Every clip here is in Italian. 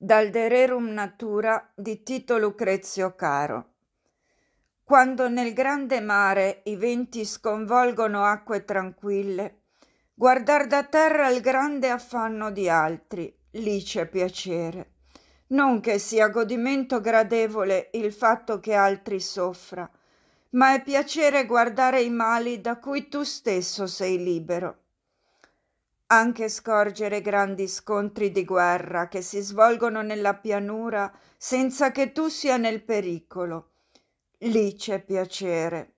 dal De Rerum Natura di Tito Lucrezio Caro. Quando nel grande mare i venti sconvolgono acque tranquille, guardar da terra il grande affanno di altri, lì c'è piacere. Non che sia godimento gradevole il fatto che altri soffra, ma è piacere guardare i mali da cui tu stesso sei libero anche scorgere grandi scontri di guerra che si svolgono nella pianura senza che tu sia nel pericolo. Lì c'è piacere.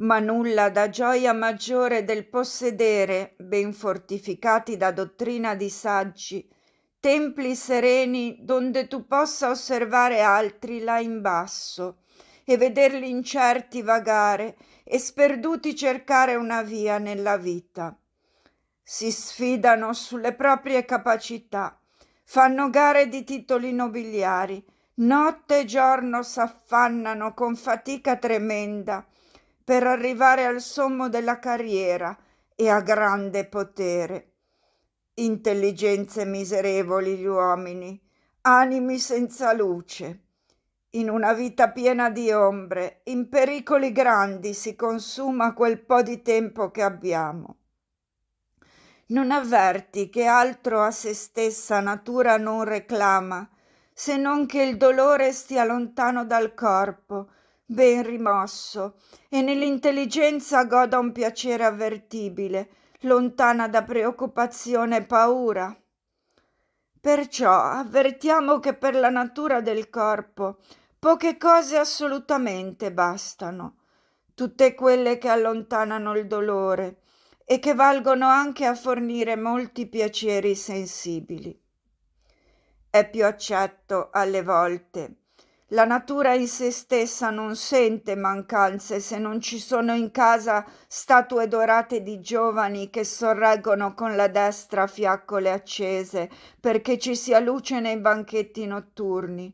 Ma nulla dà gioia maggiore del possedere, ben fortificati da dottrina di saggi, templi sereni donde tu possa osservare altri là in basso e vederli incerti vagare e sperduti cercare una via nella vita si sfidano sulle proprie capacità, fanno gare di titoli nobiliari, notte e giorno s'affannano con fatica tremenda per arrivare al sommo della carriera e a grande potere. Intelligenze miserevoli gli uomini, animi senza luce. In una vita piena di ombre, in pericoli grandi si consuma quel po' di tempo che abbiamo non avverti che altro a se stessa natura non reclama, se non che il dolore stia lontano dal corpo, ben rimosso, e nell'intelligenza goda un piacere avvertibile, lontana da preoccupazione e paura. Perciò avvertiamo che per la natura del corpo poche cose assolutamente bastano, tutte quelle che allontanano il dolore, e che valgono anche a fornire molti piaceri sensibili. È più accetto alle volte. La natura in se stessa non sente mancanze se non ci sono in casa statue dorate di giovani che sorreggono con la destra fiaccole accese perché ci sia luce nei banchetti notturni,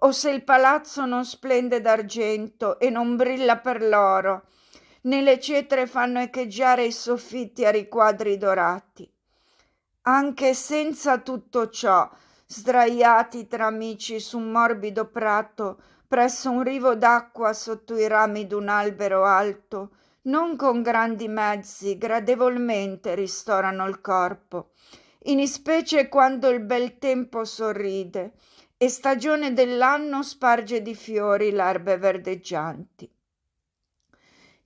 o se il palazzo non splende d'argento e non brilla per l'oro, nelle cetre fanno echeggiare i soffitti a riquadri dorati. Anche senza tutto ciò, sdraiati tra amici su un morbido prato, presso un rivo d'acqua sotto i rami d'un albero alto, non con grandi mezzi, gradevolmente ristorano il corpo, in ispecie quando il bel tempo sorride e stagione dell'anno sparge di fiori l'erbe verdeggianti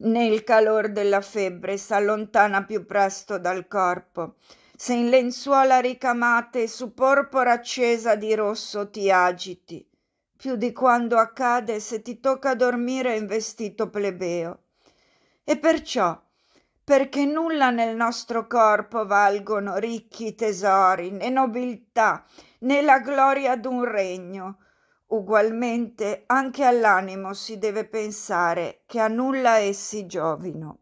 né il calor della febbre s'allontana più presto dal corpo, se in lenzuola ricamate su porpora accesa di rosso ti agiti, più di quando accade se ti tocca dormire in vestito plebeo. E perciò, perché nulla nel nostro corpo valgono ricchi tesori, né nobiltà, né la gloria d'un regno, Ugualmente anche all'animo si deve pensare, che a nulla essi giovino.